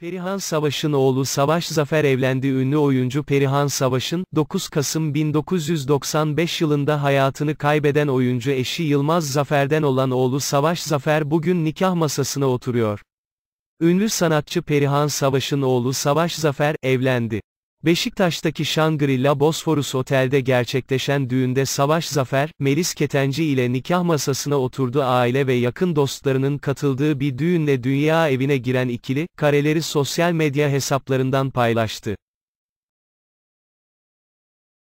Perihan Savaş'ın oğlu Savaş Zafer evlendi ünlü oyuncu Perihan Savaş'ın, 9 Kasım 1995 yılında hayatını kaybeden oyuncu eşi Yılmaz Zafer'den olan oğlu Savaş Zafer bugün nikah masasına oturuyor. Ünlü sanatçı Perihan Savaş'ın oğlu Savaş Zafer, evlendi. Beşiktaş'taki Shangri-La Bosforus Otel'de gerçekleşen düğünde Savaş Zafer, Melis Ketenci ile nikah masasına oturdu aile ve yakın dostlarının katıldığı bir düğünle dünya evine giren ikili, kareleri sosyal medya hesaplarından paylaştı.